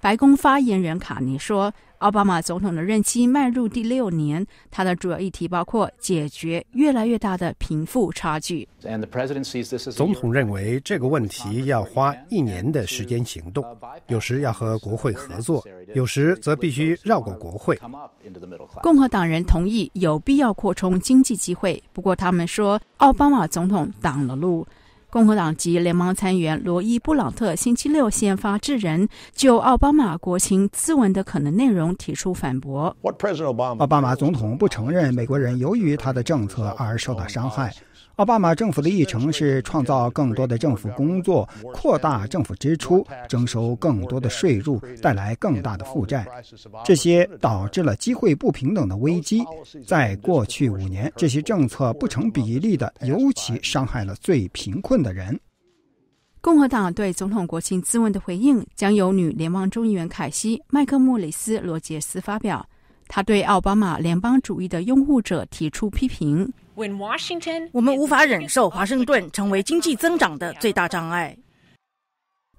白宫发言人卡尼说，奥巴马总统的任期迈入第六年，他的主要议题包括解决越来越大的贫富差距。总统认为这个问题要花一年的时间行动，有时要和国会合作，有时则必须绕过国会。共和党人同意有必要扩充经济机会，不过他们说奥巴马总统挡了路。共和党籍联邦参议员罗伊·布朗特星期六先发制人，就奥巴马国情咨文的可能内容提出反驳。奥巴马总统不承认美国人由于他的政策而受到伤害。奥巴马政府的议程是创造更多的政府工作，扩大政府支出，征收更多的税入，带来更大的负债。这些导致了机会不平等的危机。在过去五年，这些政策不成比例的，尤其伤害了最贫困。的人，共和党对总统国庆咨文的回应将由女联邦众议员凯西·麦克莫里斯·罗杰斯发表。他对奥巴马联邦主义的拥护者提出批评我们无法忍受华盛顿成为经济增长的最大障碍。”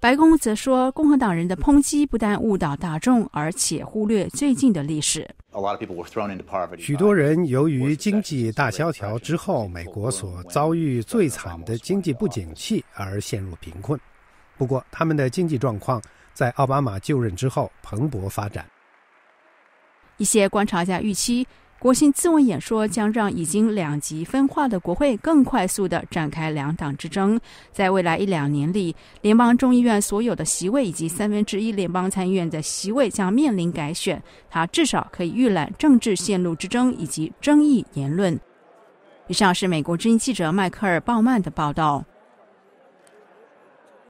白宫则说，共和党人的抨击不但误导大众，而且忽略最近的历史。许多人由于经济大萧条之后，美国所遭遇最惨的经济不景气而陷入贫困。不过，他们的经济状况在奥巴马就任之后蓬勃发展。一些观察家下预期。国信自问演说将让已经两极分化的国会更快速地展开两党之争。在未来一两年里，联邦众议院所有的席位以及三分之一联邦参议院的席位将面临改选。他至少可以预览政治线路之争以及争议言论。以上是美国之音记者迈克尔·鲍曼的报道。